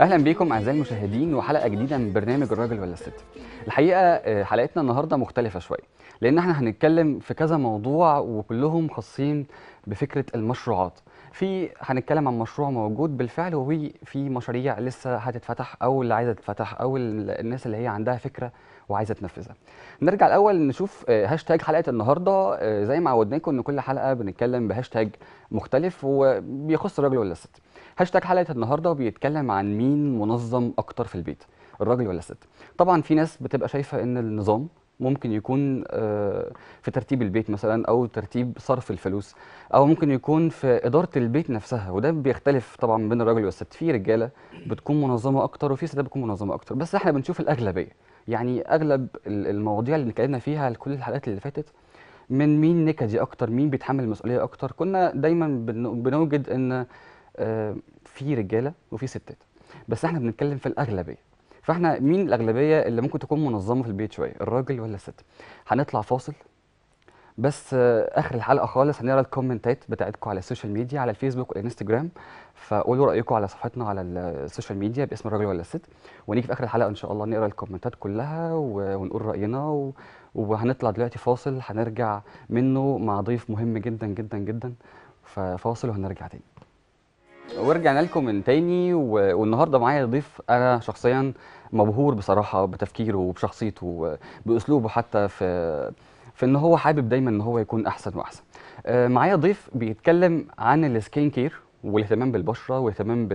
اهلا بيكم اعزائي المشاهدين وحلقه جديده من برنامج الراجل ولا الست الحقيقه آه، حلقتنا النهارده مختلفه شويه لان احنا هنتكلم في كذا موضوع وكلهم خاصين بفكره المشروعات في هنتكلم عن مشروع موجود بالفعل وفي مشاريع لسه هتتفتح او اللي عايزه تتفتح او الناس اللي هي عندها فكره وعايزه تنفذها نرجع الاول نشوف آه، هاشتاج حلقه النهارده آه، زي ما عودناكم ان كل حلقه بنتكلم بهاشتاج مختلف وبيخص الراجل ولا الست هاشتاج حلقه النهارده بيتكلم عن مين منظم اكتر في البيت الراجل ولا الست طبعا في ناس بتبقى شايفه ان النظام ممكن يكون آه، في ترتيب البيت مثلا او ترتيب صرف الفلوس او ممكن يكون في اداره البيت نفسها وده بيختلف طبعا بين الراجل والست في رجاله بتكون منظمه اكتر وفي ستات بتكون منظمه اكتر بس احنا بنشوف الاغلبيه يعني اغلب المواضيع اللي اتكلمنا فيها كل الحلقات اللي فاتت من مين نكدي اكتر مين بيتحمل المسؤوليه اكتر كنا دايما بنوجد ان آه، في رجاله وفي ستات بس احنا بنتكلم في الاغلبيه فاحنا مين الاغلبيه اللي ممكن تكون منظمه في البيت شويه الراجل ولا الست هنطلع فاصل بس آه، اخر الحلقه خالص هنقرا الكومنتات بتاعتكم على السوشيال ميديا على الفيسبوك والانستجرام فقولوا رايكم على صفحتنا على آه، السوشيال ميديا باسم الراجل ولا الست ونيجي في اخر الحلقه ان شاء الله نقرا الكومنتات كلها ونقول راينا و... وهنطلع دلوقتي فاصل هنرجع منه مع ضيف مهم جدا جدا جدا ففاصل وهنرجع تاني ورجعنا لكم من تاني و... والنهارده معايا ضيف انا شخصيا مبهور بصراحه بتفكيره وبشخصيته وباسلوبه حتى في في ان هو حابب دايما ان هو يكون احسن واحسن آه، معايا ضيف بيتكلم عن السكين كير والاهتمام بالبشره والاهتمام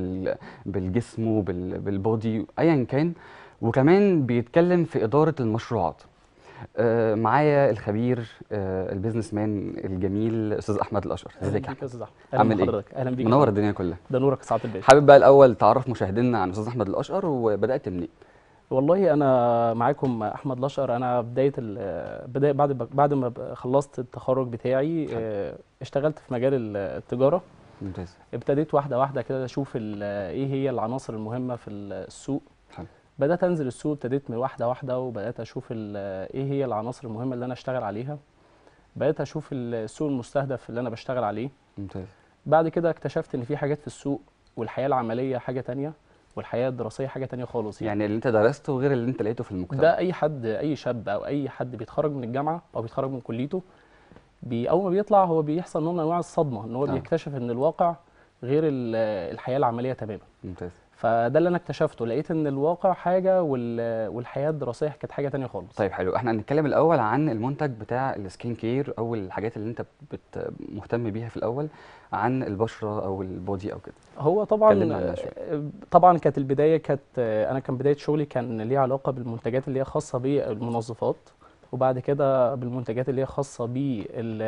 بالجسم وبالبودي ايا كان وكمان بيتكلم في اداره المشروعات آه، معايا الخبير آه، البيزنس مان الجميل استاذ احمد الاشقر ازيك يا استاذ احمد عامل ايه اهلا بيك منور الدنيا كلها ده نورك ساعات البيت حابب بقى الاول تعرف مشاهدينا عن استاذ احمد الاشقر وبدات منين إيه؟ والله انا معاكم احمد لشقر انا بدايه بدايه بعد بعد ما خلصت التخرج بتاعي آه، اشتغلت في مجال التجاره ممتاز ابتديت واحده واحده كده اشوف ايه هي العناصر المهمه في السوق حل. بدات انزل السوق ابتديت من واحده واحده وبدات اشوف ايه هي العناصر المهمه اللي انا اشتغل عليها بدات اشوف السوق المستهدف اللي انا بشتغل عليه ممتاز بعد كده اكتشفت ان في حاجات في السوق والحياه العمليه حاجه تانية والحياه الدراسيه حاجه تانية خالص يعني, يعني اللي انت درسته غير اللي انت لقيته في المجتمع ده اي حد اي شاب او اي حد بيتخرج من الجامعه او بيتخرج من كليته بي اول ما بيطلع هو بيحصل نوع من انواع الصدمه ان هو آه. بيكتشف ان الواقع غير الحياه العمليه تماما ممتاز فده اللي انا اكتشفته لقيت ان الواقع حاجه والحياه الدراسيه كانت حاجه تانية خالص طيب حلو احنا هنتكلم الاول عن المنتج بتاع السكين كير او الحاجات اللي انت مهتم بيها في الاول عن البشره او البودي او كده هو طبعا طبعا كانت البدايه كانت انا كان بدايه شغلي كان ليه علاقه بالمنتجات اللي هي خاصه بالمنظفات وبعد كده بالمنتجات اللي هي خاصه بال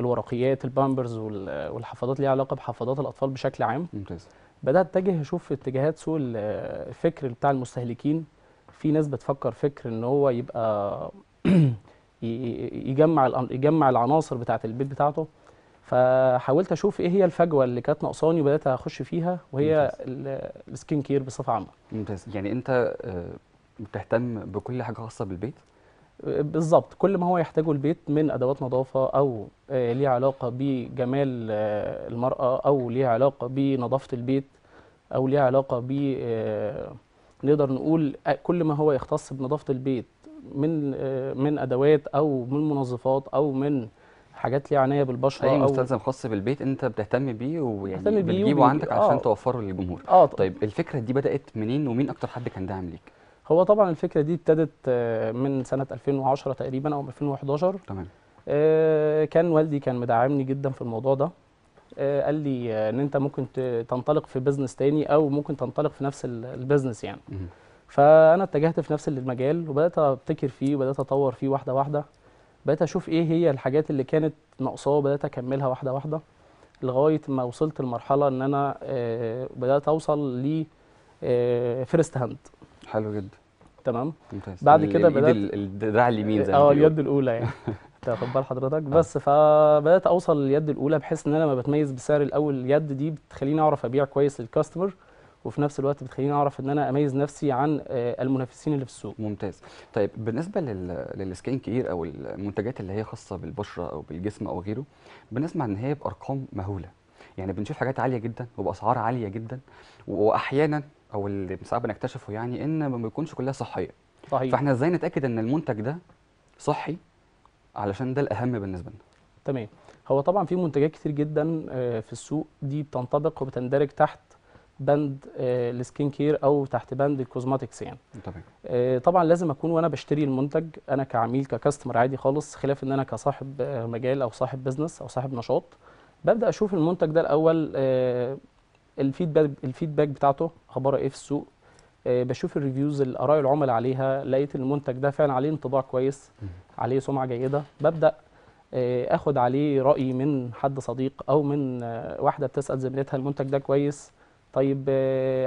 الورقيات البامبرز والحفاضات ليها علاقه بحفاضات الاطفال بشكل عام ممتاز بدات اتجه اشوف اتجاهات سوق الفكر بتاع المستهلكين في ناس بتفكر فكر ان هو يبقى يجمع يجمع العناصر بتاعه البيت بتاعته فحاولت اشوف ايه هي الفجوه اللي كانت ناقصاني وبدات اخش فيها وهي السكين كير بصفه عامه ممتاز يعني انت آه، بتهتم بكل حاجه خاصه بالبيت بالظبط كل ما هو يحتاجه البيت من ادوات نظافه او آه، ليه علاقه بجمال آه، المراه او ليه علاقه بنظافه البيت او ليه علاقه ب آه، نقدر نقول كل ما هو يختص بنظافه البيت من من ادوات او من منظفات او من حاجات ليها عنايه بالبشره اي مستلزم خاص بالبيت انت بتهتم بيه ويعني بتجيبه عندك عشان آه. توفره للجمهور آه. طيب الفكره دي بدات منين ومين اكتر حد كان داعم ليك هو طبعا الفكره دي ابتدت آه، من سنه 2010 تقريبا او 2011 تمام آه، كان والدي كان مدعمني جدا في الموضوع ده آه، قال لي ان انت ممكن تنطلق في بزنس تاني او ممكن تنطلق في نفس البزنس يعني مم. فانا اتجهت في نفس المجال وبدات ابتكر فيه وبدات اطور فيه واحده واحده بدات اشوف ايه هي الحاجات اللي كانت ناقصاه وبدات اكملها واحده واحده لغايه ما وصلت لمرحله ان انا بدات اوصل ل فيرست هاند حلو جدا تمام ممتاز. بعد كده بدات الدراع اليمين زي ما اه اليد الاولى يعني تاخد بال حضرتك آه. بس فبدات اوصل لليد الاولى بحيث ان انا لما بتميز بسعر الاول اليد دي بتخليني اعرف ابيع كويس للكاستمر وفي نفس الوقت بتخليني اعرف ان انا اميز نفسي عن آه، المنافسين اللي في السوق ممتاز طيب بالنسبه لل... للسكين كير او المنتجات اللي هي خاصه بالبشره او بالجسم او غيره بنسمع ان هي بارقام مهوله يعني بنشوف حاجات عاليه جدا وباسعار عاليه جدا واحيانا او اللي صعب نكتشفه يعني ان ما بيكونش كلها صحيه صحيح فاحنا ازاي نتاكد ان المنتج ده صحي علشان ده الاهم بالنسبه لنا تمام هو طبعا في منتجات كتير جدا آه، في السوق دي بتنطبق وبتندرج تحت بند آه، السكين كير او تحت بند الكوزماتكس يعني طبعا آه، طبعا لازم اكون وانا بشتري المنتج انا كعميل ككاستمر عادي خالص خلاف ان انا كصاحب مجال او صاحب بزنس او صاحب نشاط ببدا اشوف المنتج ده الاول الفيدباك الفيدباك بتاعته اخباره ايه في السوق آه، بشوف الريفيوز الاراء العملاء عليها لقيت المنتج ده فعلا عليه انطباع كويس عليه سمعه جيده ببدا آه، اخد عليه راي من حد صديق او من آه، واحده بتسال زميلتها المنتج ده كويس طيب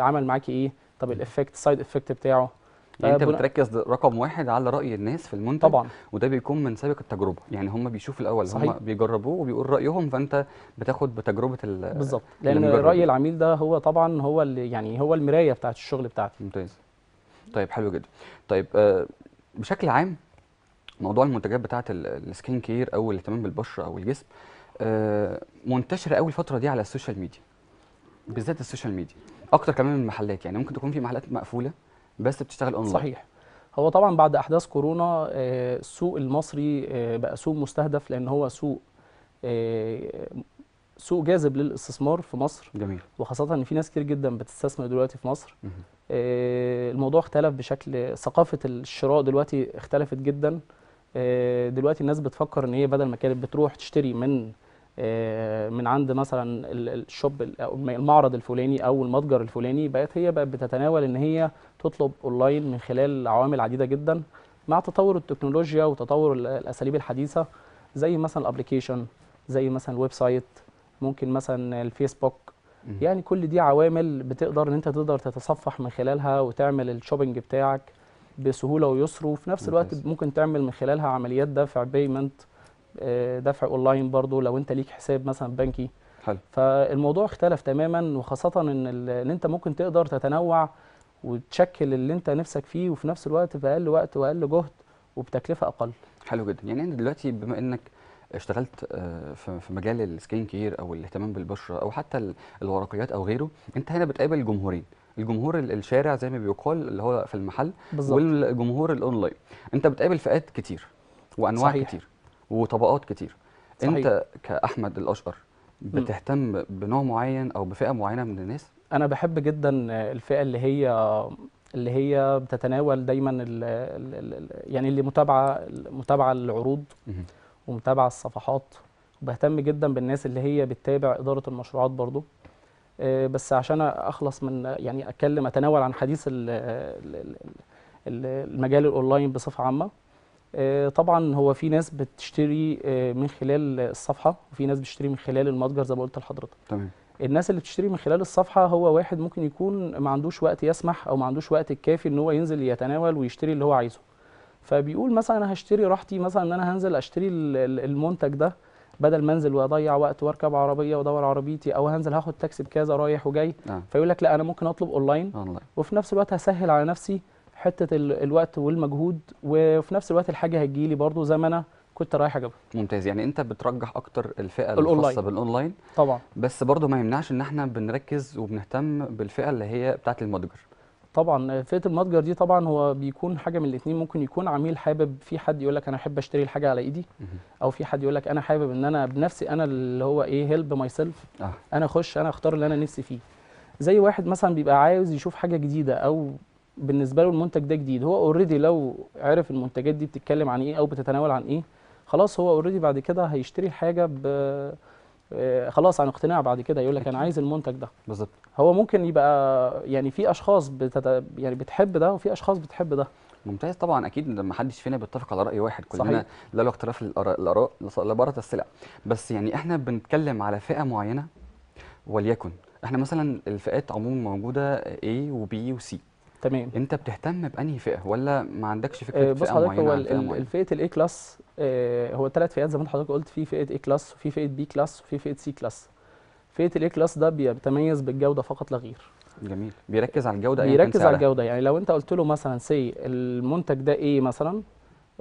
عمل معاكي ايه طب الافكت سايد افكت بتاعه يعني انت بتركز رقم واحد على راي الناس في المنتج طبعا وده بيكون من سابق التجربه يعني هم بيشوفوا الاول صحيح. هم بيجربوه وبيقول رايهم فانت بتاخد بتجربه بالظبط لان راي العميل ده هو طبعا هو اللي يعني هو المرايه بتاعت الشغل بتاعتي ممتاز طيب حلو جدا طيب آه بشكل عام موضوع المنتجات بتاعت السكين كير او الاهتمام بالبشره او الجسم آه منتشره قوي الفتره دي على السوشيال ميديا بالذات السوشيال ميديا اكتر كمان من المحلات يعني ممكن تكون في محلات مقفوله بس بتشتغل اونلاين صحيح هو طبعا بعد احداث كورونا آه، السوق المصري آه، بقى سوق مستهدف لان هو سوق آه، سوق جاذب للاستثمار في مصر جميل وخاصه ان في ناس كتير جدا بتستثمر دلوقتي في مصر الموضوع اختلف بشكل ثقافه الشراء دلوقتي اختلفت جدا دلوقتي الناس بتفكر ان هي بدل ما كانت بتروح تشتري من من عند مثلا الشوب المعرض الفلاني او المتجر الفلاني بقت هي بقت بتتناول ان هي تطلب اونلاين من خلال عوامل عديده جدا مع تطور التكنولوجيا وتطور الاساليب الحديثه زي مثلا الابلكيشن زي مثلا الويب سايت ممكن مثلا الفيسبوك يعني كل دي عوامل بتقدر ان انت تقدر تتصفح من خلالها وتعمل الشوبينج بتاعك بسهوله ويسر وفي نفس الوقت ممكن تعمل من خلالها عمليات دفع بيمنت آه، دفع اونلاين برضو لو انت ليك حساب مثلا بنكي حلو فالموضوع اختلف تماما وخاصه ان ان انت ممكن تقدر تتنوع وتشكل اللي انت نفسك فيه وفي نفس الوقت في اقل وقت واقل جهد وبتكلفه اقل حلو جدا يعني انت دلوقتي بما انك اشتغلت آه، في مجال السكين كير او الاهتمام بالبشره او حتى الورقيات او غيره انت هنا بتقابل جمهورين الجمهور الشارع زي ما بيقال اللي هو في المحل بالزبط. والجمهور الاونلاين انت بتقابل فئات كتير وانواع صحيح. كتير وطبقات كتير صحيح. انت كاحمد الاشقر بتهتم بنوع معين او بفئه معينه من الناس انا بحب جدا الفئه اللي هي اللي هي بتتناول دايما الـ الـ الـ يعني اللي متابعه متابعه العروض ومتابعه الصفحات وبهتم جدا بالناس اللي هي بتتابع اداره المشروعات برضو آه، بس عشان اخلص من يعني اتكلم اتناول عن حديث المجال الاونلاين بصفه عامه آه، طبعا هو في ناس بتشتري آه، من خلال الصفحه وفي ناس بتشتري من خلال المتجر زي ما قلت لحضرتك تمام الناس اللي بتشتري من خلال الصفحه هو واحد ممكن يكون ما عندوش وقت يسمح او ما عندوش وقت الكافي ان هو ينزل يتناول ويشتري اللي هو عايزه فبيقول مثلا انا هشتري راحتي مثلا ان انا هنزل اشتري المنتج ده بدل ما انزل واضيع وقت واركب عربيه وادور عربيتي او هنزل هاخد تاكسي بكذا رايح وجاي آه. فيقول لك لا انا ممكن اطلب اونلاين وفي نفس الوقت هسهل على نفسي حته الوقت والمجهود وفي نفس الوقت الحاجه هتجيلي برده زي ما انا كنت رايح اجيبها ممتاز يعني انت بترجح اكتر الفئه الخاصه بالاونلاين طبعا بس برضه ما يمنعش ان احنا بنركز وبنهتم بالفئه اللي هي بتاعه المتجر طبعا فئه المتجر دي طبعا هو بيكون حاجه من الاثنين ممكن يكون عميل حابب في حد يقول لك انا احب اشتري الحاجه على ايدي او في حد يقول لك انا حابب ان انا بنفسي انا اللي هو ايه هيلب ماي سيلف انا اخش انا اختار اللي انا نفسي فيه زي واحد مثلا بيبقى عايز يشوف حاجه جديده او بالنسبه له المنتج ده جديد هو اوريدي لو عرف المنتجات دي بتتكلم عن ايه او بتتناول عن ايه خلاص هو اوريدي بعد كده هيشتري الحاجه ب آه، خلاص عن اقتناع بعد كده يقول لك انا عايز المنتج ده بالظبط هو ممكن يبقى يعني في اشخاص بتت... يعني بتحب ده وفي اشخاص بتحب ده ممتاز طبعا اكيد ما حدش فينا بيتفق على راي واحد كلنا لا له اختلاف الاراء بره السلع بس يعني احنا بنتكلم على فئه معينه وليكن احنا مثلا الفئات عموما موجوده A و B و C تمام انت بتهتم بانهي فئه ولا ما عندكش فكره آه، بص فئه حضرتك هو الفئه الاي آه، كلاس هو ثلاث فئات زي ما حضرتك قلت في فئه اي كلاس وفي فئه بي كلاس وفي فئه سي كلاس فئه الاي كلاس ده بيتميز بالجوده فقط لا غير جميل بيركز على الجوده بيركز على الجوده يعني لو انت قلت له مثلا سي المنتج ده ايه مثلا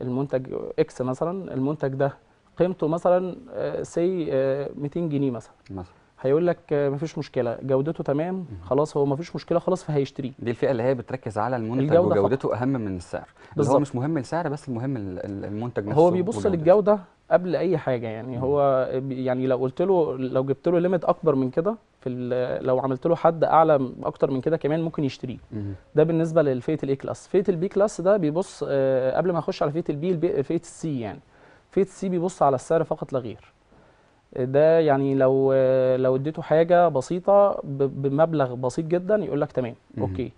المنتج اكس مثلا المنتج ده قيمته مثلا سي آه، 200 جنيه مثلا مثلا هيقول لك مفيش مشكله جودته تمام خلاص هو مفيش مشكله خلاص فهيشتريه دي الفئه اللي هي بتركز على المنتج الجودة وجودته فقط. اهم من السعر بالظبط هو مش مهم السعر بس المهم المنتج نفسه هو بيبص للجوده قبل اي حاجه يعني هو يعني لو قلت له لو جبت له ليميت اكبر من كده في لو عملت له حد اعلى اكتر من كده كمان ممكن يشتريه ده بالنسبه للفيت الاي كلاس فئه البي كلاس ده بيبص آه، قبل ما اخش على فئه البي فئه السي يعني فئه السي بيبص على السعر فقط لا غير ده يعني لو لو اديته حاجه بسيطه بمبلغ بسيط جدا يقول لك تمام اوكي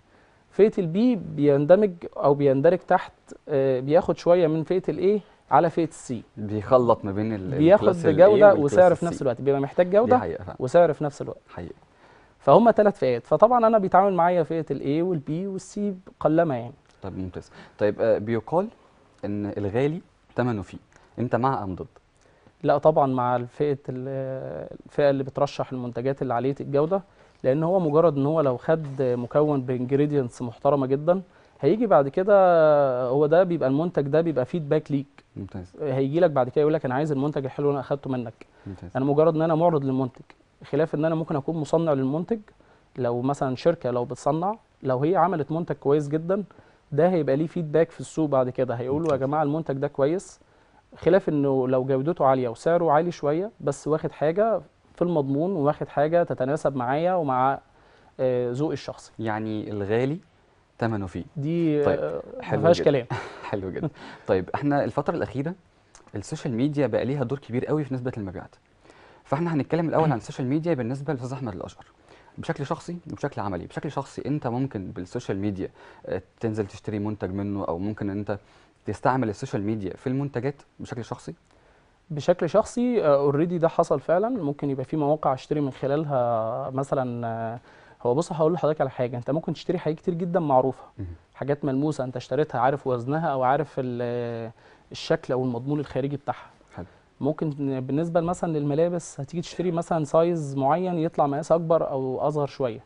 فئه البي بيندمج او بيندرج تحت آه، بياخد شويه من فئه الايه على فئه السي بيخلط ما بين بياخد جوده وسعر في نفس الوقت بيبقى محتاج جوده وسعر في نفس الوقت حقيقة. فهم ثلاث فئات فطبعا انا بيتعامل معايا فئه الاي والبي والسي قلما يعني طب ممتاز طيب آه، بيقال ان الغالي ثمنه فيه انت مع ام ضد لا طبعا مع الفئه الفئه اللي بترشح المنتجات اللي عاليه الجوده لان هو مجرد ان هو لو خد مكون بانجريدينتس محترمه جدا هيجي بعد كده هو ده بيبقى المنتج ده بيبقى فيدباك ليك ممتاز هيجي لك بعد كده يقول لك انا عايز المنتج الحلو اللي انا اخدته منك ممتاز. انا مجرد ان انا معرض للمنتج خلاف ان انا ممكن اكون مصنع للمنتج لو مثلا شركه لو بتصنع لو هي عملت منتج كويس جدا ده هيبقى ليه فيدباك في السوق بعد كده هيقولوا يا جماعه المنتج ده كويس خلاف انه لو جودته عاليه وسعره عالي شويه بس واخد حاجه في المضمون وواخد حاجه تتناسب معايا ومع آه، ذوقي الشخصي يعني الغالي ثمنه فيه دي آه، طيب حلو جدا. كلام حلو جدا طيب احنا الفتره الاخيره السوشيال ميديا بقى ليها دور كبير قوي في نسبه المبيعات فاحنا هنتكلم الاول عن السوشيال ميديا بالنسبه للاستاذ احمد الاشقر بشكل شخصي وبشكل عملي بشكل شخصي انت ممكن بالسوشيال ميديا آه، تنزل تشتري منتج منه او ممكن انت تستعمل السوشيال ميديا في المنتجات بشكل شخصي بشكل شخصي اوريدي آه، ده حصل فعلا ممكن يبقى في مواقع اشتري من خلالها مثلا آه، هو بص هقول لحضرتك على حاجه انت ممكن تشتري حاجات كتير جدا معروفه حاجات ملموسه انت اشتريتها عارف وزنها او عارف آه، الشكل او المضمون الخارجي بتاعها ممكن بالنسبه مثلا للملابس هتيجي تشتري مثلا سايز معين يطلع مقاس اكبر او اصغر شويه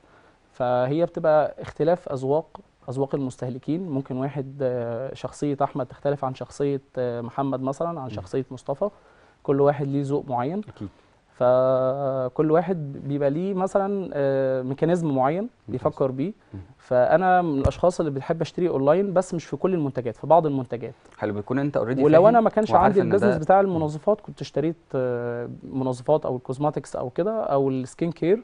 فهي بتبقى اختلاف اذواق اذواق المستهلكين ممكن واحد آه، شخصية أحمد تختلف عن شخصية آه، محمد مثلا عن شخصية مصطفى كل واحد ليه ذوق معين أكيد فكل واحد بيبقى ليه مثلا آه، ميكانيزم معين بيفكر بيه فانا من الاشخاص اللي بتحب اشتري اونلاين بس مش في كل المنتجات في بعض المنتجات حلو بتكون انت اوريدي ولو انا ما كانش عندي البيزنس بتاع المنظفات كنت اشتريت منظفات او الكوزماتكس او كده او السكين كير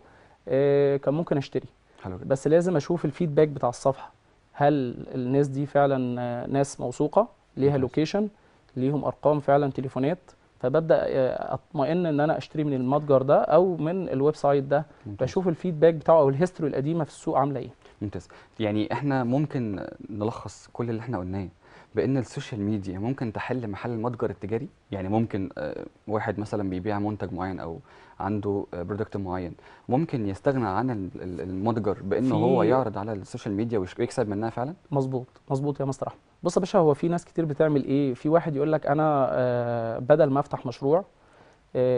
كان ممكن اشتري حلو بس لازم اشوف الفيدباك بتاع الصفحه هل الناس دي فعلا ناس موثوقه ليها لوكيشن ليهم ارقام فعلا تليفونات فببدا آه، اطمئن ان انا اشتري من المتجر ده او من الويب سايت ده بشوف الفيدباك بتاعه او الهيستوري القديمه في السوق عامله ايه ممتاز يعني احنا ممكن نلخص كل اللي احنا قلناه بان السوشيال ميديا ممكن تحل محل المتجر التجاري يعني ممكن آه، واحد مثلا بيبيع منتج معين او عنده برودكت آه، معين ممكن يستغنى عن المتجر بانه هو يعرض على السوشيال ميديا ويكسب منها فعلا مظبوط مظبوط يا مستر احمد بص يا باشا هو في ناس كتير بتعمل ايه في واحد يقول لك انا آه، بدل ما افتح مشروع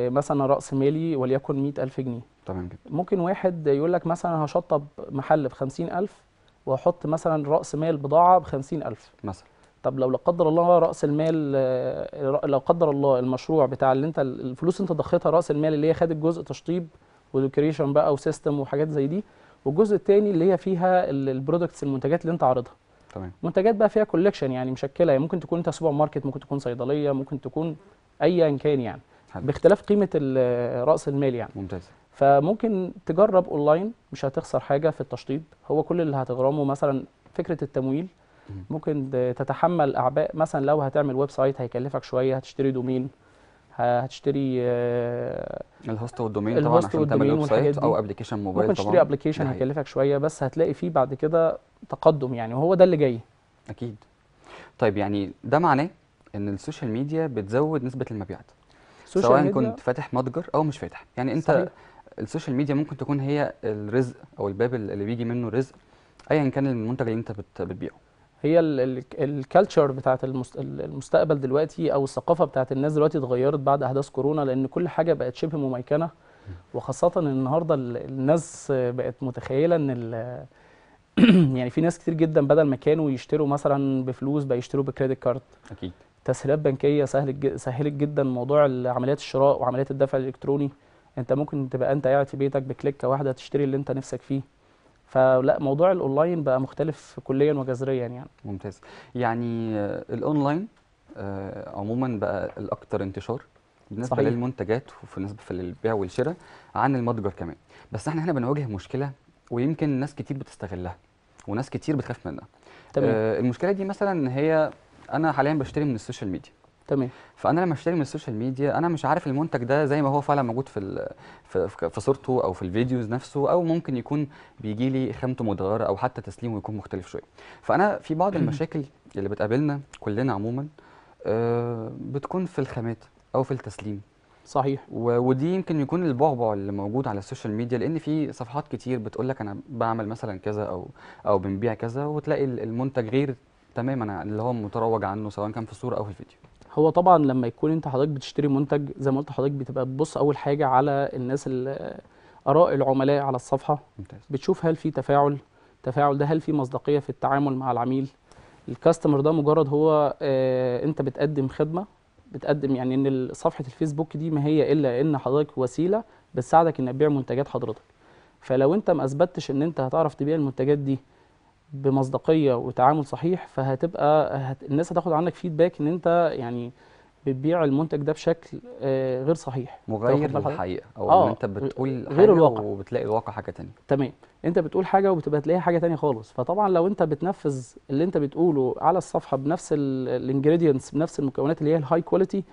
مثلا راس مالي وليكن 100000 جنيه تمام جدا ممكن واحد يقول لك مثلا هشطب محل ب 50000 واحط مثلا راس مال بضاعه ب 50000 مثلا طب لو لا قدر الله راس المال آه، لو قدر الله المشروع بتاع اللي انت الفلوس انت ضخيتها راس المال اللي هي خدت جزء تشطيب وديكوريشن بقى وسيستم وحاجات زي دي والجزء الثاني اللي هي فيها البرودكتس المنتجات اللي انت عارضها تمام منتجات بقى فيها كولكشن يعني مشكله يعني ممكن تكون انت سوبر ماركت ممكن تكون صيدليه ممكن تكون ايا كان يعني حلو. باختلاف قيمه آه، راس المال يعني ممتاز فممكن تجرب اونلاين مش هتخسر حاجه في التشطيب هو كل اللي هتغرمه مثلا فكره التمويل ممكن تتحمل اعباء مثلا لو هتعمل ويب سايت هيكلفك شويه هتشتري دومين هتشتري آه، الهوست والدومين طبعا عشان تعمل ويب سايت او ابلكيشن موبايل طبعا ممكن تشتري ابلكيشن هيكلفك شويه بس هتلاقي فيه بعد كده تقدم يعني وهو ده اللي جاي اكيد طيب يعني ده معناه ان السوشيال ميديا بتزود نسبه المبيعات سواء ميديا كنت فاتح متجر او مش فاتح يعني انت صحيح. السوشيال ميديا ممكن تكون هي الرزق او الباب اللي بيجي منه رزق ايا كان المنتج اللي انت بتبيعه هي الكالتشر بتاعت المستقبل دلوقتي او الثقافه بتاعت الناس دلوقتي اتغيرت بعد احداث كورونا لان كل حاجه بقت شبه مميكنه وخاصه النهارده الناس بقت متخيله ان يعني في ناس كتير جدا بدل ما كانوا يشتروا مثلا بفلوس بقى يشتروا بكريدت كارد اكيد تسهيلات بنكيه سهلت سهلت جدا موضوع عمليات الشراء وعمليات الدفع الالكتروني انت ممكن تبقى انت قاعد في بيتك بكليكه واحده تشتري اللي انت نفسك فيه فلا موضوع الاونلاين بقى مختلف كليا وجذريا يعني ممتاز يعني آه، الاونلاين آه، عموما بقى الاكثر انتشار بالنسبه صحيح. للمنتجات في للبيع والشراء عن المتجر كمان بس احنا هنا بنواجه مشكله ويمكن ناس كتير بتستغلها وناس كتير بتخاف منها تمام. آه، المشكله دي مثلا هي انا حاليا بشتري من السوشيال ميديا تمام فانا لما اشتري من السوشيال ميديا انا مش عارف المنتج ده زي ما هو فعلا موجود في في, صورته او في الفيديوز نفسه او ممكن يكون بيجي لي خامته متغيره او حتى تسليمه يكون مختلف شويه فانا في بعض المشاكل اللي بتقابلنا كلنا عموما آه بتكون في الخامات او في التسليم صحيح ودي يمكن يكون البعبع اللي موجود على السوشيال ميديا لان في صفحات كتير بتقول لك انا بعمل مثلا كذا او او بنبيع كذا وتلاقي المنتج غير تماما اللي هو متروج عنه سواء كان في الصوره او في الفيديو هو طبعا لما يكون انت حضرتك بتشتري منتج زي ما قلت حضرتك بتبقى تبص اول حاجه على الناس اراء العملاء على الصفحه ممتاز. بتشوف هل في تفاعل التفاعل ده هل في مصداقيه في التعامل مع العميل الكاستمر ده مجرد هو آه انت بتقدم خدمه بتقدم يعني ان صفحه الفيسبوك دي ما هي الا ان حضرتك وسيله بتساعدك انك تبيع منتجات حضرتك فلو انت ما اثبتتش ان انت هتعرف تبيع المنتجات دي بمصداقيه وتعامل صحيح فهتبقى هت... الناس هتاخد عنك فيدباك ان انت يعني بتبيع المنتج ده بشكل آه، غير صحيح مغير للحقيقه او آه انت بتقول غير حاجة الواقع وبتلاقي الواقع حاجه تانية تمام انت بتقول حاجه وبتبقى تلاقيها حاجه تانية خالص فطبعا لو انت بتنفذ اللي انت بتقوله على الصفحه بنفس الانجريدينتس بنفس المكونات اللي هي الهاي كواليتي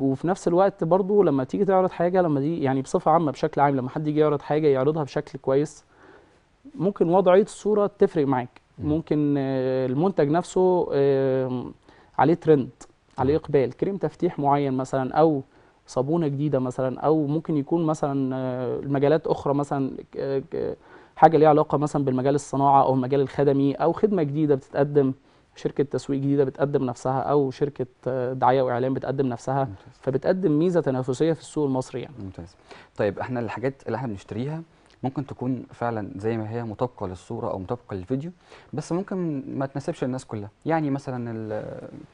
وفي نفس الوقت برضو لما تيجي تعرض حاجه لما دي يعني بصفه عامه بشكل عام لما حد يجي يعرض حاجه يعرضها بشكل كويس ممكن وضعيه الصوره تفرق معاك ممكن آه، المنتج نفسه عليه ترند عليه اقبال كريم تفتيح معين مثلا او صابونه جديده مثلا او ممكن يكون مثلا آه، المجالات اخرى مثلا آه، حاجه ليها علاقه مثلا بالمجال الصناعه او المجال الخدمي او خدمه جديده بتتقدم شركه تسويق جديده بتقدم نفسها او شركه دعايه واعلان بتقدم نفسها ممتاز. فبتقدم ميزه تنافسيه في السوق المصري يعني ممتاز طيب احنا الحاجات اللي احنا بنشتريها ممكن تكون فعلا زي ما هي مطابقه للصوره او مطابقه للفيديو بس ممكن ما تناسبش الناس كلها يعني مثلا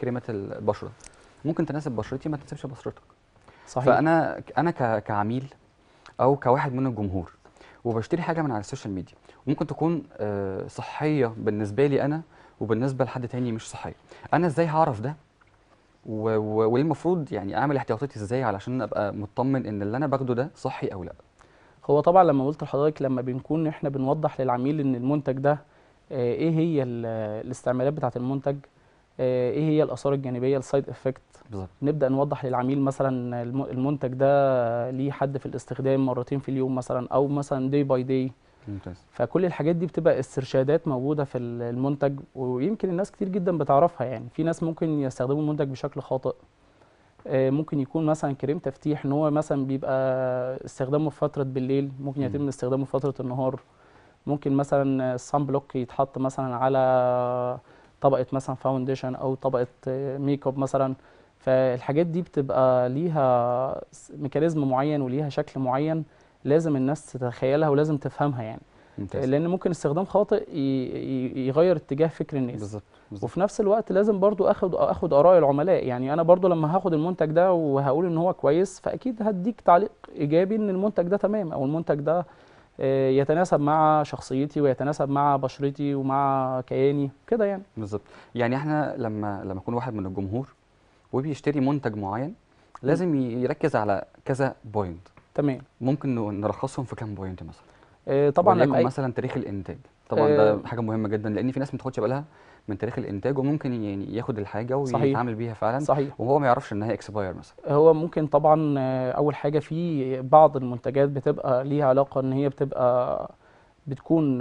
كريمات البشره ممكن تناسب بشرتي ما تناسبش بشرتك صحيح فانا انا كعميل او كواحد من الجمهور وبشتري حاجه من على السوشيال ميديا ممكن تكون آه، صحيه بالنسبه لي انا وبالنسبه لحد تاني مش صحيه انا ازاي هعرف ده والمفروض يعني اعمل احتياطاتي ازاي علشان ابقى مطمن ان اللي انا باخده ده صحي او لا هو طبعا لما قلت لحضرتك لما بنكون احنا بنوضح للعميل ان المنتج ده آه، ايه هي الاستعمالات بتاعه المنتج آه، ايه هي الاثار الجانبيه السايد افكت نبدا نوضح للعميل مثلا المنتج ده ليه حد في الاستخدام مرتين في اليوم مثلا او مثلا داي باي داي ممتاز فكل الحاجات دي بتبقى استرشادات موجوده في المنتج ويمكن الناس كتير جدا بتعرفها يعني في ناس ممكن يستخدموا المنتج بشكل خاطئ آه، ممكن يكون مثلا كريم تفتيح ان هو مثلا بيبقى استخدامه في فتره بالليل ممكن يتم استخدامه في فتره النهار ممكن مثلا الصن بلوك يتحط مثلا على طبقه مثلا فاونديشن او طبقه ميك اب مثلا فالحاجات دي بتبقى ليها ميكانيزم معين وليها شكل معين لازم الناس تتخيلها ولازم تفهمها يعني ممتاز. لان ممكن استخدام خاطئ يغير اتجاه فكر الناس بالظبط وفي نفس الوقت لازم برضو اخد اخد اراء العملاء يعني انا برضو لما هاخد المنتج ده وهقول ان هو كويس فاكيد هديك تعليق ايجابي ان المنتج ده تمام او المنتج ده آه، يتناسب مع شخصيتي ويتناسب مع بشرتي ومع كياني كده يعني بالظبط يعني احنا لما لما يكون واحد من الجمهور وبيشتري منتج معين لازم يركز على كذا بوينت تمام ممكن نلخصهم في كام بوينت مثلا آه، طبعا لما مثلا تاريخ الانتاج طبعا آه. ده حاجه مهمه جدا لان في ناس ما تاخدش بالها من تاريخ الانتاج وممكن يعني ياخد الحاجه ويتعامل بيها فعلا صحيح. وهو ما يعرفش ان هي اكسباير مثلا هو ممكن طبعا آه، اول حاجه في بعض المنتجات بتبقى ليها علاقه ان هي بتبقى بتكون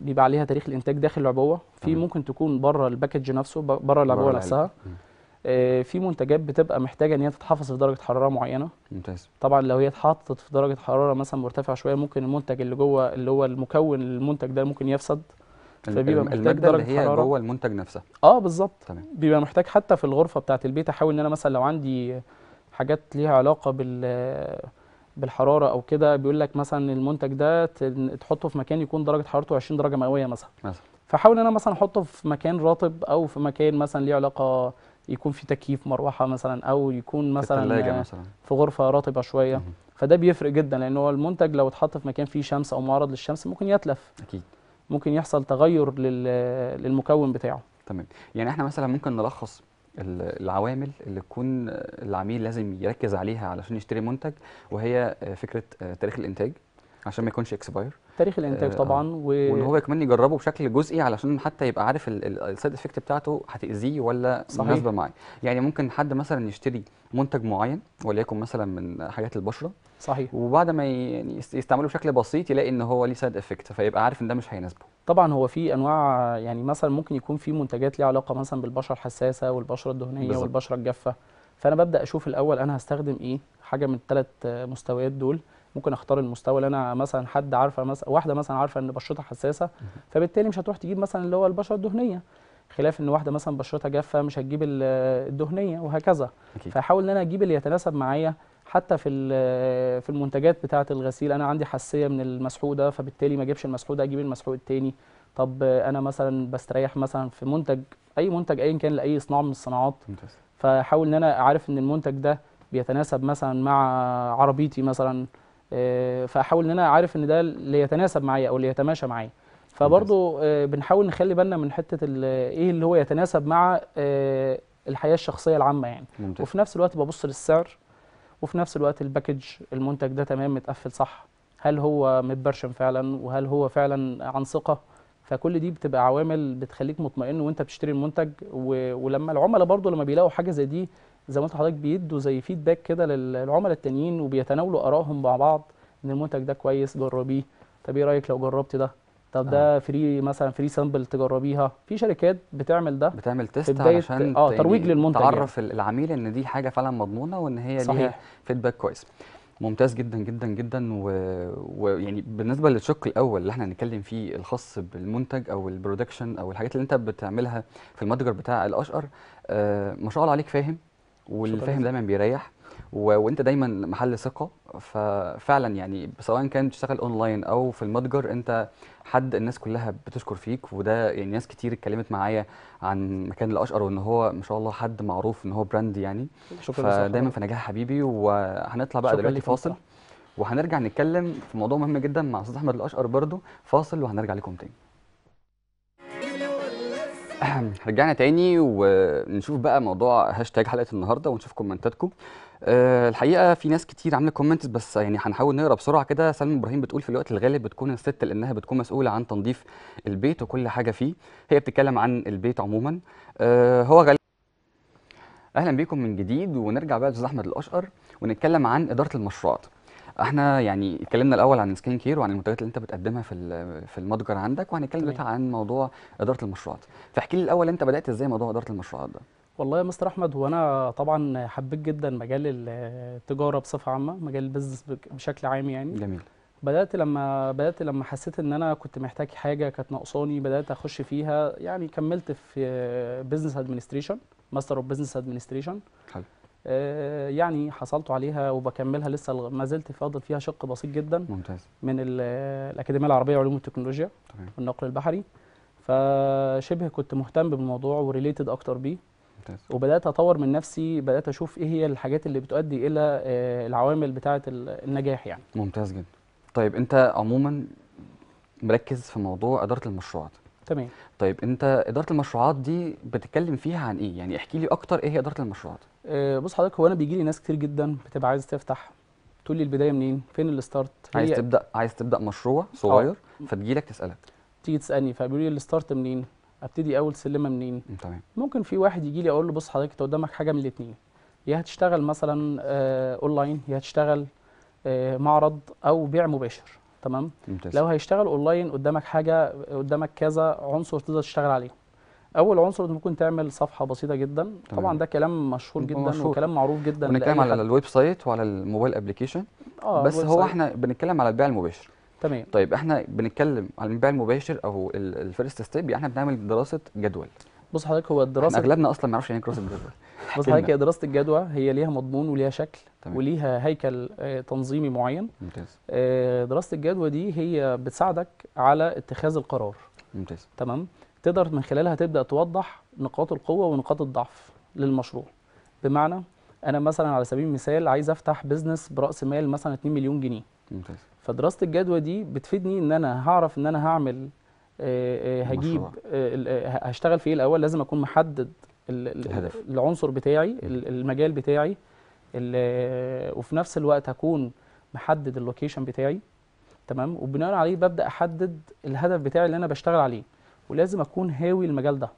بيبقى عليها تاريخ الانتاج داخل العبوه في ممكن تكون بره الباكج نفسه بره العبوه نفسها آه، في منتجات بتبقى محتاجه ان هي تتحفظ في درجه حراره معينه ممتاز طبعا لو هي اتحطت في درجه حراره مثلا مرتفعه شويه ممكن المنتج اللي جوه اللي هو المكون المنتج ده ممكن يفسد فبيبقى محتاج درجه اللي هي حراره جوه المنتج نفسها اه بالظبط تمام بيبقى محتاج حتى في الغرفه بتاعه البيت احاول ان انا مثلا لو عندي حاجات ليها علاقه بال بالحراره او كده بيقول لك مثلا المنتج ده تحطه في مكان يكون درجه حرارته 20 درجه مئويه مثلا مثلا فحاول ان انا مثلا احطه في مكان رطب او في مكان مثلا ليه علاقه يكون في تكييف مروحه مثلا او يكون مثلا في, مثلا في غرفه رطبه شويه فده بيفرق جدا لان هو المنتج لو اتحط في مكان فيه شمس او معرض للشمس ممكن يتلف اكيد ممكن يحصل تغير للمكون بتاعه تمام يعني احنا مثلا ممكن نلخص العوامل اللي تكون العميل لازم يركز عليها علشان يشتري منتج وهي فكره آه، تاريخ الانتاج عشان ما يكونش اكسباير تاريخ الانتاج آه، طبعا و... وان هو كمان يجربه بشكل جزئي علشان حتى يبقى عارف السايد افكت بتاعته هتاذيه ولا مناسبه معاه يعني ممكن حد مثلا يشتري منتج معين وليكن مثلا من حاجات البشره صحيح وبعد ما يعني يستعمله بشكل بسيط يلاقي ان هو ليه سايد افكت فيبقى عارف ان ده مش هيناسبه طبعا هو في انواع يعني مثلا ممكن يكون في منتجات ليها علاقه مثلا بالبشره الحساسه والبشره الدهنيه بالزبط. والبشره الجافه فانا ببدا اشوف الاول انا هستخدم ايه حاجه من الثلاث مستويات دول ممكن اختار المستوى اللي انا مثلا حد عارفه مثلا واحده مثلا عارفه ان بشرتها حساسه فبالتالي مش هتروح تجيب مثلا اللي هو البشره الدهنيه خلاف ان واحده مثلا بشرتها جافه مش هتجيب الدهنيه وهكذا أكيد. فاحاول ان انا اجيب اللي يتناسب معايا حتى في في المنتجات بتاعه الغسيل انا عندي حساسيه من المسحوق ده فبالتالي ما اجيبش المسحوق ده اجيب المسحوق التاني طب انا مثلا بستريح مثلا في منتج اي منتج ايا كان لاي صناعه من الصناعات ممتاز فاحاول ان انا اعرف ان المنتج ده بيتناسب مثلا مع عربيتي مثلا آه، فاحاول ان انا عارف ان ده اللي يتناسب معايا او اللي يتماشى معايا فبرضه آه، بنحاول نخلي بالنا من حته ايه اللي هو يتناسب مع آه، الحياه الشخصيه العامه يعني ممتاز. وفي نفس الوقت ببص للسعر وفي نفس الوقت الباكج المنتج ده تمام متقفل صح هل هو متبرشم فعلا وهل هو فعلا عن ثقه فكل دي بتبقى عوامل بتخليك مطمئن وانت بتشتري المنتج و... ولما العملاء برضه لما بيلاقوا حاجه زي دي زي ما قلت لحضرتك بيدوا زي فيدباك كده للعملاء التانيين وبيتناولوا ارائهم مع بعض ان المنتج ده كويس جربيه طب ايه رايك لو جربت ده طب ده آه. فري مثلا فري سامبل تجربيها في شركات بتعمل ده بتعمل تيست علشان اه ترويج يعني للمنتج يعني. تعرف يعني. العميل ان دي حاجه فعلا مضمونه وان هي صحيح. ليها فيدباك كويس ممتاز جدا جدا جدا ويعني و... يعني بالنسبه للشق الاول اللي احنا هنتكلم فيه الخاص بالمنتج او البرودكشن او الحاجات اللي انت بتعملها في المتجر بتاع الاشقر آه ما شاء الله عليك فاهم والفهم دايما بيريح و... وانت دايما محل ثقه ففعلا يعني سواء كان تشتغل اونلاين او في المتجر انت حد الناس كلها بتشكر فيك وده يعني ناس كتير اتكلمت معايا عن مكان الاشقر وان هو ما شاء الله حد معروف ان هو براند يعني شكرا فدايما في نجاح حبيبي وهنطلع بقى دلوقتي فاصل وهنرجع نتكلم في موضوع مهم جدا مع استاذ احمد الاشقر برده فاصل وهنرجع لكم تاني رجعنا تاني ونشوف بقى موضوع هاشتاج حلقه النهارده ونشوف كومنتاتكم أه الحقيقه في ناس كتير عامله كومنتس بس يعني هنحاول نقرا بسرعه كده سلمى ابراهيم بتقول في الوقت الغالب بتكون الست لانها بتكون مسؤوله عن تنظيف البيت وكل حاجه فيه هي بتتكلم عن البيت عموما أه هو غالبا اهلا بيكم من جديد ونرجع بقى لاستاذ احمد الاشقر ونتكلم عن اداره المشروعات احنا يعني اتكلمنا الاول عن سكين كير وعن المنتجات اللي انت بتقدمها في في المتجر عندك وهنتكلم دلوقتي عن موضوع اداره المشروعات فاحكي لي الاول انت بدات ازاي موضوع اداره المشروعات ده والله يا مستر احمد وانا طبعا حبيت جدا مجال التجاره بصفه عامه مجال البيزنس بشكل عام يعني جميل بدات لما بدات لما حسيت ان انا كنت محتاج حاجه كانت ناقصاني بدات اخش فيها يعني كملت في بزنس ادمنستريشن ماستر اوف بزنس ادمنستريشن حلو آه، يعني حصلت عليها وبكملها لسه ما زلت فاضل فيها شق بسيط جدا ممتاز من الاكاديميه العربيه علوم التكنولوجيا طبعا. والنقل البحري فشبه كنت مهتم بالموضوع وريليتد اكتر بيه ممتاز وبدات اطور من نفسي بدات اشوف ايه هي الحاجات اللي بتؤدي الى آه، العوامل بتاعه النجاح يعني ممتاز جدا طيب انت عموما مركز في موضوع اداره المشروعات تمام طيب انت اداره المشروعات دي بتتكلم فيها عن ايه يعني احكي لي اكتر ايه هي اداره المشروعات آه، بص حضرتك هو انا بيجي لي ناس كتير جدا بتبقى عايز تفتح تقول لي البدايه منين فين الستارت عايز تبدا عايز تبدا مشروع آه. صغير فتجي لك تسالك تيجي تسالني فبيقول لي الستارت منين ابتدي اول سلمه منين تمام ممكن في واحد يجي لي اقول له بص حضرتك انت قدامك حاجه من الاثنين يا هتشتغل مثلا اونلاين آه، يا هتشتغل معرض او بيع مباشر تمام ممتاز. لو هيشتغل اونلاين قدامك حاجه قدامك كذا عنصر تقدر تشتغل عليه اول عنصر انت ممكن تعمل صفحه بسيطه جدا طبعا ده كلام مشهور جدا مشهور. وكلام معروف جدا بنتكلم على الويب سايت وعلى الموبايل ابلكيشن آه بس هو احنا بنتكلم على البيع المباشر تمام طيب احنا بنتكلم على البيع المباشر او الفيرست ستيب يعني احنا بنعمل دراسه جدول بص حضرتك هو الدراسه اغلبنا اصلا ما يعرفش يعني إيه دراسه الجدول بص حضرتك هي دراسه الجدوى هي ليها مضمون وليها شكل تمام. وليها هيكل آه، تنظيمي معين ممتاز آه، دراسه الجدوى دي هي بتساعدك على اتخاذ القرار ممتاز تمام تقدر من خلالها تبدا توضح نقاط القوه ونقاط الضعف للمشروع بمعنى انا مثلا على سبيل المثال عايز افتح بزنس براس مال مثلا 2 مليون جنيه ممتاز فدراسه الجدوى دي بتفيدني ان انا هعرف ان انا هعمل آه، آه، هجيب آه، هشتغل في ايه الاول لازم اكون محدد الهدف العنصر بتاعي المجال بتاعي وفي نفس الوقت هكون محدد اللوكيشن بتاعي تمام وبناء عليه ببدا احدد الهدف بتاعي اللي انا بشتغل عليه ولازم اكون هاوي المجال ده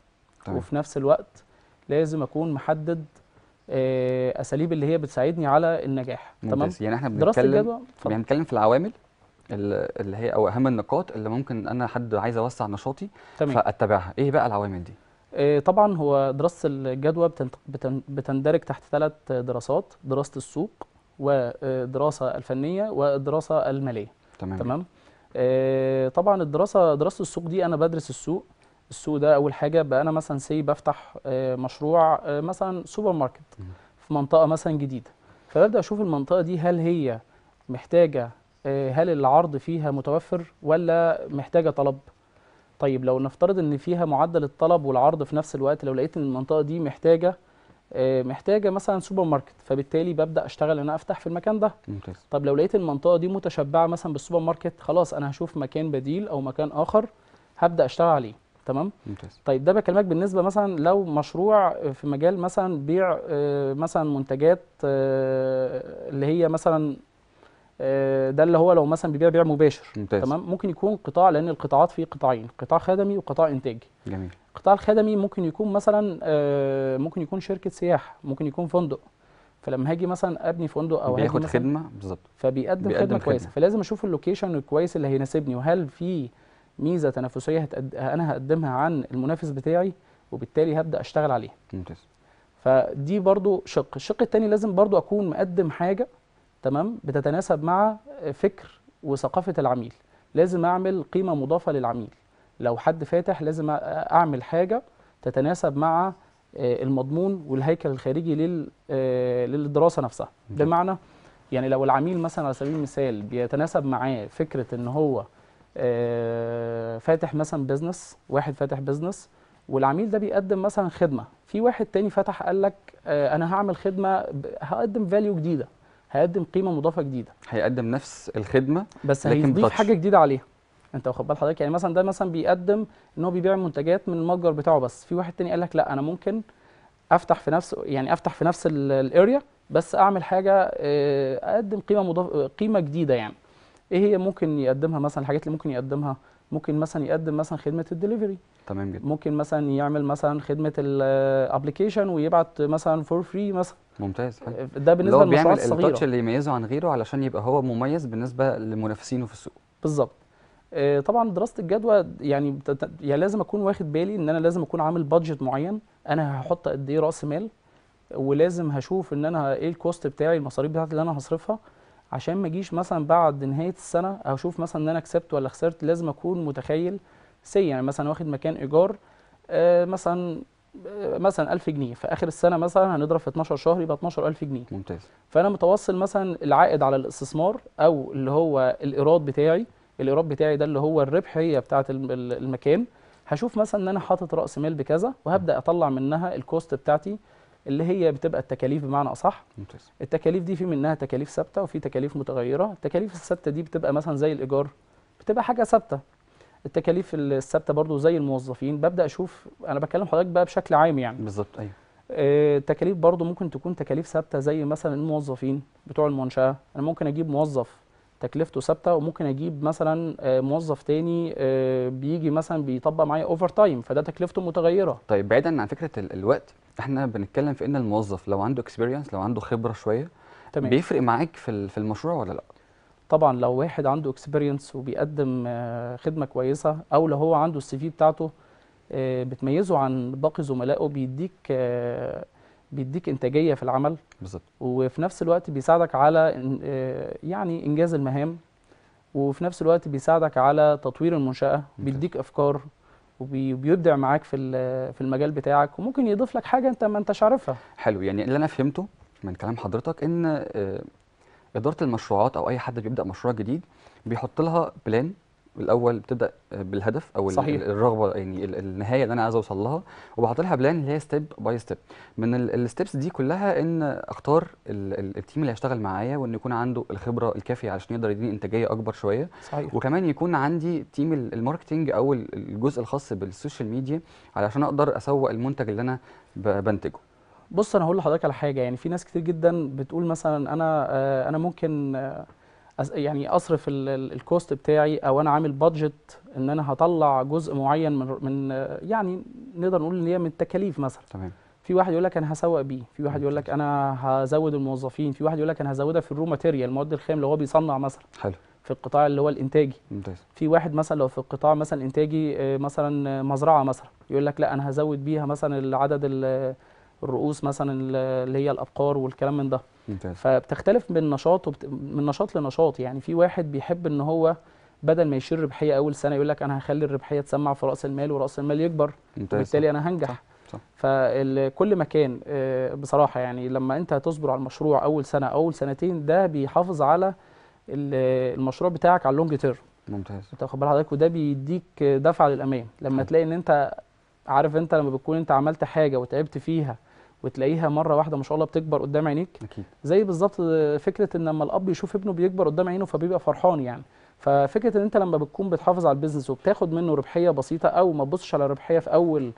طيب. وفي نفس الوقت لازم اكون محدد آه، اساليب اللي هي بتساعدني على النجاح تمام يعني احنا بنتكلم يعني بنتكلم في العوامل اللي هي او اهم النقاط اللي ممكن انا حد عايز اوسع نشاطي تمام. فاتبعها ايه بقى العوامل دي آه، طبعا هو دراسه الجدوى بتندرج تحت ثلاث دراسات دراسه السوق ودراسه آه، الفنيه ودراسه الماليه تمام, تمام؟ آه، طبعا الدراسه دراسه السوق دي انا بدرس السوق السوق ده اول حاجه بقى انا مثلا سي بفتح آه، مشروع آه، مثلا سوبر ماركت في منطقه مثلا جديده فببدا اشوف المنطقه دي هل هي محتاجه هل العرض فيها متوفر ولا محتاجه طلب طيب لو نفترض ان فيها معدل الطلب والعرض في نفس الوقت لو لقيت ان المنطقه دي محتاجه آه، محتاجه مثلا سوبر ماركت فبالتالي ببدا اشتغل انا افتح في المكان ده ممتاز طب لو لقيت المنطقه دي متشبعه مثلا بالسوبر ماركت خلاص انا هشوف مكان بديل او مكان اخر هبدا اشتغل عليه تمام ممتاز طيب ده بكلمك بالنسبه مثلا لو مشروع في مجال مثلا بيع آه، مثلا منتجات آه، اللي هي مثلا ده اللي هو لو مثلا بيبيع بيع مباشر ممتاز. تمام ممكن يكون قطاع لان القطاعات فيه قطاعين قطاع خدمي وقطاع انتاجي جميل القطاع الخدمي ممكن يكون مثلا آه، ممكن يكون شركه سياحه ممكن يكون فندق فلما هاجي مثلا ابني فندق او بياخد خدمه بالظبط فبيقدم خدمه, خدمة كويسه فلازم اشوف اللوكيشن الكويس اللي هيناسبني وهل في ميزه تنافسيه انا هقدمها عن المنافس بتاعي وبالتالي هبدا اشتغل عليها ممتاز فدي برضو شق الشق الثاني لازم برضو اكون مقدم حاجه تمام بتتناسب مع فكر وثقافه العميل لازم اعمل قيمه مضافه للعميل لو حد فاتح لازم اعمل حاجه تتناسب مع آه، المضمون والهيكل الخارجي آه، للدراسه نفسها بمعنى يعني لو العميل مثلا على سبيل المثال بيتناسب معاه فكره ان هو آه، فاتح مثلا بزنس واحد فاتح بزنس والعميل ده بيقدم مثلا خدمه في واحد تاني فتح قال لك انا هعمل خدمه هقدم فاليو جديده هقدم قيمه مضافه جديده هيقدم نفس الخدمه بس لكن هيضيف حاجه جديده عليها انت واخد بال حضرتك يعني مثلا ده مثلا بيقدم ان هو بيبيع منتجات من المتجر بتاعه بس في واحد تاني قال لك لا انا ممكن افتح في نفس يعني افتح في نفس الاريا بس اعمل حاجه آه، اقدم قيمه مضاف قيمه جديده يعني ايه هي ممكن يقدمها مثلا الحاجات اللي ممكن يقدمها ممكن مثلا يقدم مثلا خدمه الدليفري تمام جدا ممكن مثلا يعمل مثلا خدمه الابلكيشن آه، ويبعت مثلا فور فري مثلا ممتاز حلو ده بالنسبه للمشروعات الصغيره اللي هو بيعمل التاتش اللي يميزه عن غيره علشان يبقى هو مميز بالنسبه لمنافسينه في السوق بالظبط آه، طبعا دراسه الجدوى يعني يعني لازم اكون واخد بالي ان انا لازم اكون عامل بادجت معين انا هحط قد ايه راس مال ولازم هشوف ان انا ايه الكوست بتاعي المصاريف بتاعتي اللي انا هصرفها عشان ما اجيش مثلا بعد نهايه السنه اشوف مثلا ان انا كسبت ولا خسرت لازم اكون متخيل سي يعني مثلا واخد مكان ايجار آه، مثلا آه، مثلا 1000 جنيه في اخر السنه مثلا هنضرب في 12 شهر يبقى 12000 جنيه ممتاز فانا متوصل مثلا العائد على الاستثمار او اللي هو الايراد بتاعي الايراد بتاعي ده اللي هو الربحيه بتاعه المكان هشوف مثلا ان انا حاطط راس مال بكذا وهبدا اطلع منها الكوست بتاعتي اللي هي بتبقى التكاليف بمعنى اصح ممتاز التكاليف دي في منها تكاليف ثابته وفي تكاليف متغيره التكاليف الثابته دي بتبقى مثلا زي الايجار بتبقى حاجه ثابته التكاليف الثابته برضو زي الموظفين ببدا اشوف انا بكلم حضرتك بقى بشكل عام يعني بالظبط ايوه التكاليف آه، برضو ممكن تكون تكاليف ثابته زي مثلا الموظفين بتوع المنشاه انا ممكن اجيب موظف تكلفته ثابته وممكن اجيب مثلا آه، موظف تاني آه، بيجي مثلا بيطبق معايا اوفر تايم فده تكلفته متغيره طيب بعيدا عن فكره الوقت احنا بنتكلم في ان الموظف لو عنده اكسبيرينس لو عنده خبره شويه تمام. بيفرق معاك في في المشروع ولا لا طبعا لو واحد عنده اكسبيرينس وبيقدم آه، خدمه كويسه او لو هو عنده السي في بتاعته بتميزه عن باقي زملائه بيديك بيديك انتاجيه في العمل بالظبط وفي نفس الوقت بيساعدك على آه، يعني انجاز المهام وفي نفس الوقت بيساعدك على تطوير المنشاه بيديك افكار وبيبدع معاك في في المجال بتاعك وممكن يضيف لك حاجه انت ما انتش عارفها حلو يعني اللي انا فهمته من كلام حضرتك ان آه، اداره المشروعات او اي حد بيبدا مشروع جديد بيحط لها بلان الاول بتبدا بالهدف او صحيح. الرغبه يعني النهايه اللي انا عايز اوصل لها وبحط لها بلان اللي هي ستيب باي ستيب من الستبس دي كلها ان اختار التيم اللي هيشتغل معايا وان يكون عنده الخبره الكافيه علشان يقدر يديني انتاجيه اكبر شويه صحيح. وكمان يكون عندي تيم الماركتنج او الجزء الخاص بالسوشيال ميديا علشان اقدر اسوق المنتج اللي انا بنتجه بص انا هقول لحضرتك على حاجه يعني في ناس كتير جدا بتقول مثلا انا آه، انا ممكن آه، يعني اصرف الكوست بتاعي او انا عامل بادجت ان انا هطلع جزء معين من من يعني نقدر نقول ان هي من التكاليف مثلا تمام في واحد يقول لك انا هسوق بيه في واحد يقول لك انا هزود الموظفين في واحد يقول لك انا هزودها في الرو ماتيريال المواد الخام اللي هو بيصنع مثلا حلو في القطاع اللي هو الانتاجي ممتاز في واحد مثلا لو في القطاع مثلا انتاجي آه، مثلا مزرعه مثلا يقول لك لا انا هزود بيها مثلا العدد الرؤوس مثلا اللي هي الابقار والكلام من ده ممتاز. فبتختلف من نشاط وبت... من نشاط لنشاط يعني في واحد بيحب ان هو بدل ما يشيل ربحيه اول سنه يقول لك انا هخلي الربحيه تسمع في راس المال وراس المال يكبر ممتاز. وبالتالي انا هنجح صح. صح. فكل مكان آه، بصراحه يعني لما انت هتصبر على المشروع اول سنه اول سنتين ده بيحافظ على المشروع بتاعك على اللونج تيرم ممتاز انت واخد بال حضرتك وده بيديك دفعه للامام لما تلاقي ان انت عارف انت لما بتكون انت عملت حاجه وتعبت فيها وتلاقيها مره واحده ما شاء الله بتكبر قدام عينيك أكيد. زي بالظبط فكره ان لما الاب يشوف ابنه بيكبر قدام عينه فبيبقى فرحان يعني ففكره ان انت لما بتكون بتحافظ على البيزنس وبتاخد منه ربحيه بسيطه او ما تبصش على ربحيه في اول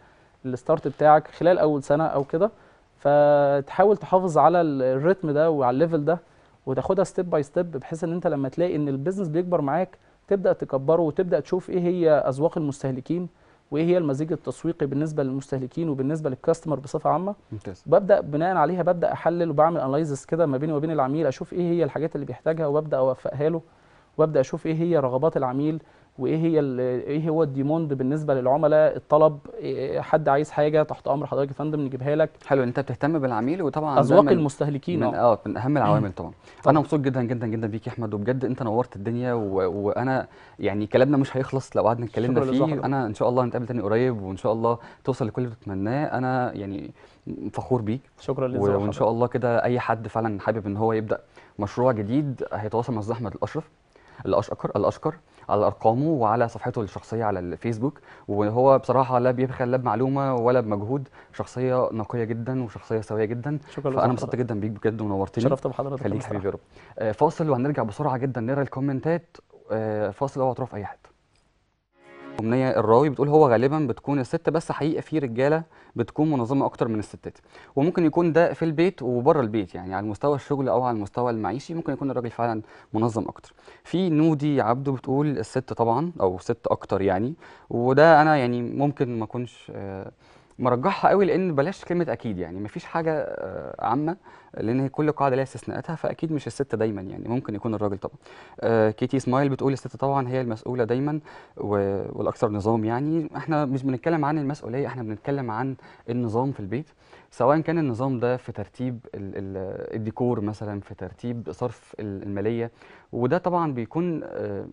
الستارت بتاعك خلال اول سنه او كده فتحاول تحافظ على الريتم ده وعلى الليفل ده وتاخدها ستيب باي ستيب بحيث ان انت لما تلاقي ان البيزنس بيكبر معاك تبدا تكبره وتبدا تشوف ايه هي اذواق المستهلكين وايه هي المزيج التسويقي بالنسبه للمستهلكين وبالنسبه للكاستمر بصفه عامه ممتاز ببدا بناء عليها ببدا احلل وبعمل انلايزس كده ما بيني وبين العميل اشوف ايه هي الحاجات اللي بيحتاجها وببدا اوفقها له وابدا اشوف ايه هي رغبات العميل وايه هي ايه هو الديموند بالنسبه للعملاء الطلب إيه حد عايز حاجه تحت امر حضرتك يا فندم نجيبها لك حلو انت بتهتم بالعميل وطبعا اذواق المستهلكين من آه. اه من اهم العوامل طبعا انا مبسوط جدا جدا جدا بيك يا احمد وبجد انت نورت الدنيا و... وانا يعني كلامنا مش هيخلص لو قعدنا اتكلمنا فيه لزحرة. انا ان شاء الله هنتقابل تاني قريب وان شاء الله توصل لكل اللي تتمناه انا يعني فخور بيك شكرا لك وان شاء الله كده اي حد فعلا حابب ان هو يبدا مشروع جديد هيتواصل مع استاذ احمد الاشرف الاشقر الاشقر على ارقامه وعلى صفحته الشخصيه على الفيسبوك وهو بصراحه لا بيبخل لا بمعلومه ولا بمجهود شخصيه نقيه جدا وشخصيه سويه جدا شكرا فانا انبسطت جدا بيك بجد ونورتني شرفت بحضرتك خليك حبيبي يا رب آه، فاصل وهنرجع بسرعه جدا نقرا الكومنتات آه، فاصل اوعى تروح في اي حته امنيه الراوي بتقول هو غالبا بتكون الست بس حقيقه في رجاله بتكون منظمه اكتر من الستات وممكن يكون ده في البيت وبره البيت يعني على مستوى الشغل او على المستوى المعيشي ممكن يكون الراجل فعلا منظم اكتر في نودي عبده بتقول الست طبعا او ست اكتر يعني وده انا يعني ممكن ما اكونش آه، مرجحها قوي لان بلاش كلمه اكيد يعني مفيش حاجه آه، عامه لان هي كل قاعده ليها استثناءاتها فاكيد مش الست دايما يعني ممكن يكون الراجل طبعا آه، كيتي سمايل بتقول الست طبعا هي المسؤوله دايما والاكثر نظام يعني احنا مش بنتكلم عن المسؤوليه احنا بنتكلم عن النظام في البيت سواء كان النظام ده في ترتيب الديكور مثلا في ترتيب صرف الماليه وده طبعا بيكون آه،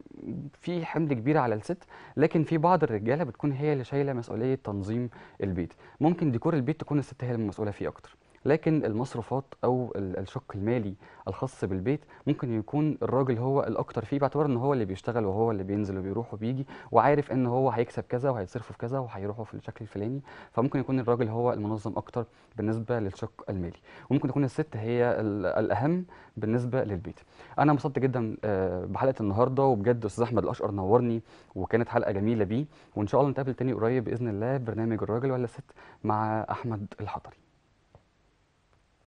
في حمل كبير على الست لكن في بعض الرجاله بتكون هي اللي شايله مسؤوليه تنظيم البيت ممكن ديكور البيت تكون الست هي المسؤوله فيه اكتر لكن المصروفات او الشق المالي الخاص بالبيت ممكن يكون الراجل هو الاكتر فيه باعتبار ان هو اللي بيشتغل وهو اللي بينزل وبيروح وبيجي وعارف ان هو هيكسب كذا وهيصرفه في كذا وهيروحوا في الشكل الفلاني فممكن يكون الراجل هو المنظم اكتر بالنسبه للشق المالي وممكن تكون الست هي الاهم بالنسبه للبيت انا انبسطت جدا آه، بحلقه النهارده وبجد استاذ احمد الاشقر نورني وكانت حلقه جميله بيه وان شاء الله نتقابل تاني قريب باذن الله برنامج الراجل ولا الست مع احمد الحضري